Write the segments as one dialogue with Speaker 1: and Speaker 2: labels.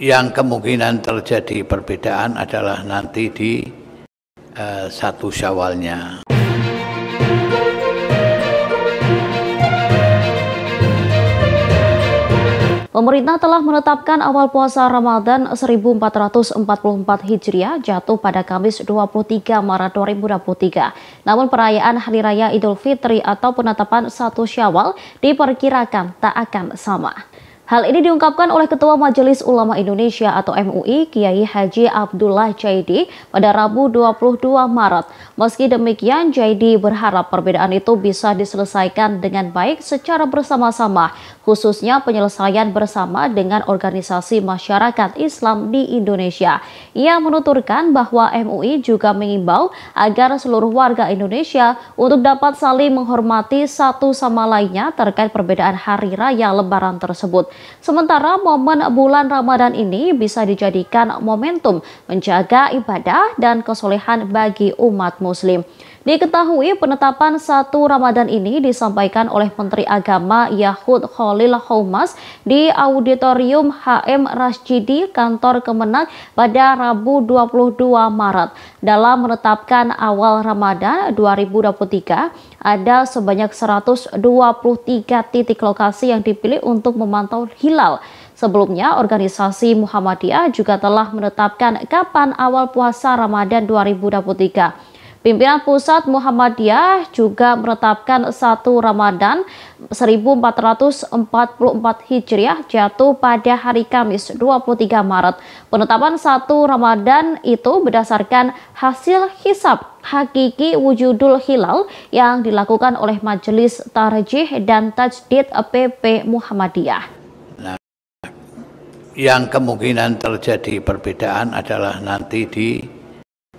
Speaker 1: yang kemungkinan terjadi perbedaan adalah nanti di uh, satu syawalnya.
Speaker 2: Pemerintah telah menetapkan awal puasa Ramadan 1444 Hijriah jatuh pada Kamis 23 Maret 2023. Namun perayaan Hari Raya Idul Fitri atau penetapan satu Syawal diperkirakan tak akan sama. Hal ini diungkapkan oleh Ketua Majelis Ulama Indonesia atau MUI Kiai Haji Abdullah Jaidi pada Rabu 22 Maret. Meski demikian, Jaidi berharap perbedaan itu bisa diselesaikan dengan baik secara bersama-sama, khususnya penyelesaian bersama dengan organisasi masyarakat Islam di Indonesia. Ia menuturkan bahwa MUI juga mengimbau agar seluruh warga Indonesia untuk dapat saling menghormati satu sama lainnya terkait perbedaan hari raya lebaran tersebut. Sementara momen bulan Ramadan ini bisa dijadikan momentum menjaga ibadah dan kesolehan bagi umat muslim. Diketahui penetapan satu Ramadan ini disampaikan oleh Menteri Agama Yahud Khalil Homas di Auditorium HM Rasjidi Kantor Kemenang pada Rabu 22 Maret. Dalam menetapkan awal Ramadan 2023, ada sebanyak 123 titik lokasi yang dipilih untuk memantau hilal. Sebelumnya, organisasi Muhammadiyah juga telah menetapkan kapan awal puasa Ramadan 2023. Pimpinan Pusat Muhammadiyah juga menetapkan satu Ramadan 1444 Hijriah jatuh pada hari Kamis 23 Maret. Penetapan satu Ramadan itu berdasarkan hasil hisab hakiki wujudul hilal yang dilakukan oleh Majelis Tarjih dan Tajdid PP Muhammadiyah
Speaker 1: yang kemungkinan terjadi perbedaan adalah nanti di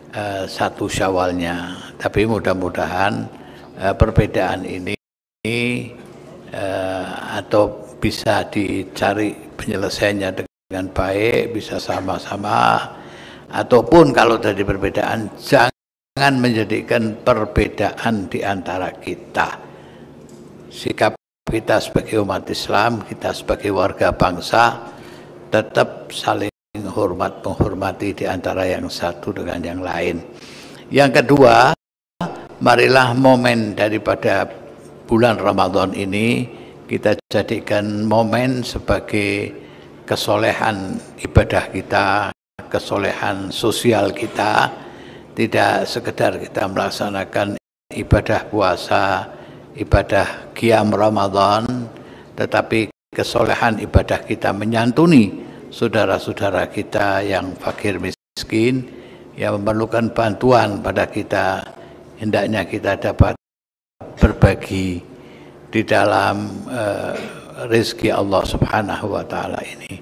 Speaker 1: uh, satu syawalnya. Tapi mudah-mudahan uh, perbedaan ini uh, atau bisa dicari penyelesaiannya dengan baik, bisa sama-sama, ataupun kalau terjadi perbedaan, jangan menjadikan perbedaan di antara kita. Sikap kita sebagai umat Islam, kita sebagai warga bangsa, tetap saling hormat menghormati di antara yang satu dengan yang lain. Yang kedua, marilah momen daripada bulan Ramadan ini kita jadikan momen sebagai kesolehan ibadah kita, kesolehan sosial kita, tidak sekedar kita melaksanakan ibadah puasa, ibadah kiam Ramadan, tetapi kesolehan ibadah kita menyantuni saudara-saudara kita yang fakir miskin yang memerlukan bantuan pada kita hendaknya kita dapat berbagi di dalam uh, rezeki Allah Subhanahu wa taala ini.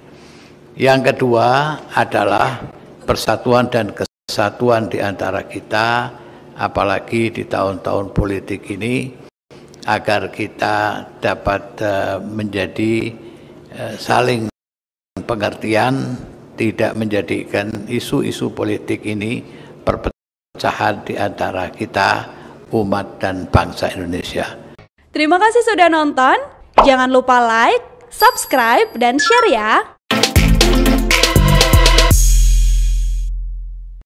Speaker 1: Yang kedua adalah persatuan dan kesatuan di antara kita apalagi di tahun-tahun politik ini agar kita dapat eh, menjadi eh, saling pengertian tidak menjadikan isu-isu politik ini perpecahan di antara kita umat dan bangsa Indonesia.
Speaker 2: Terima kasih sudah nonton. Jangan lupa like, subscribe dan share ya.